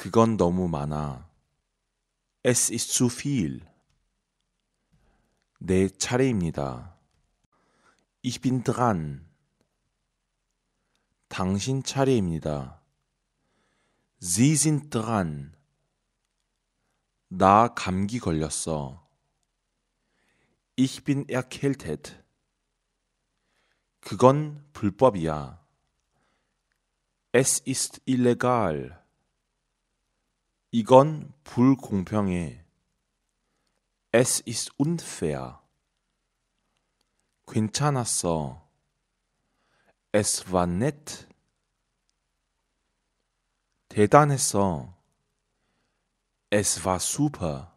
그건 너무 많아. Es ist zu viel. 내 차례입니다. Ich bin dran. 당신 차례입니다. Sie sind dran. 나 감기 걸렸어. Ich bin erkältet. 그건 불법이야. Es ist illegal. 이건 불공평해. Es ist unfair. 괜찮았어. Es war nett. 대단했어. Es war super.